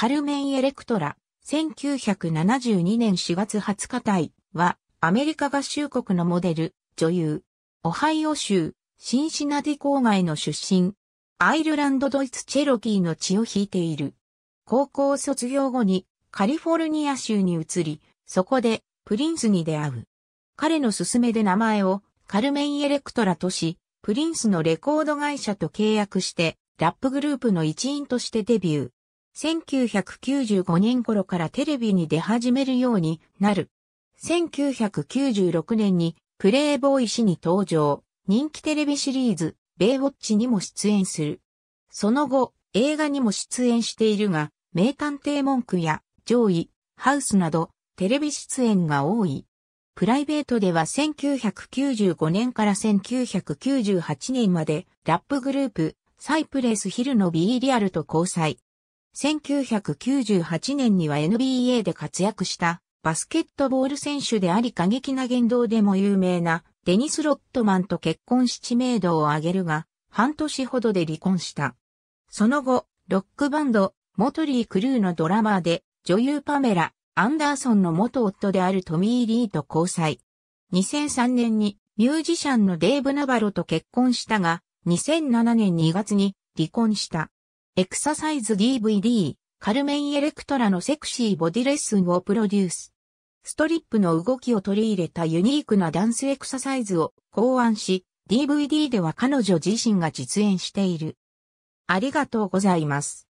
カルメン・エレクトラ、1972年4月20日体は、アメリカ合衆国のモデル、女優、オハイオ州、シンシナティ郊外の出身、アイルランド・ドイツ・チェロキーの血を引いている。高校卒業後にカリフォルニア州に移り、そこでプリンスに出会う。彼の勧めで名前をカルメン・エレクトラとし、プリンスのレコード会社と契約して、ラップグループの一員としてデビュー。1995年頃からテレビに出始めるようになる。1996年にプレイボーイ誌に登場、人気テレビシリーズ、ベイウォッチにも出演する。その後、映画にも出演しているが、名探偵文句や上位、ハウスなど、テレビ出演が多い。プライベートでは1995年から1998年まで、ラップグループ、サイプレスヒルの B リアルと交際。1998年には NBA で活躍したバスケットボール選手であり過激な言動でも有名なデニス・ロットマンと結婚し知名度を上げるが、半年ほどで離婚した。その後、ロックバンド、モトリー・クルーのドラマーで、女優パメラ・アンダーソンの元夫であるトミー・リーと交際。2003年にミュージシャンのデーブ・ナバロと結婚したが、2007年2月に離婚した。エクササイズ DVD、カルメン・エレクトラのセクシーボディレッスンをプロデュース。ストリップの動きを取り入れたユニークなダンスエクササイズを考案し、DVD では彼女自身が実演している。ありがとうございます。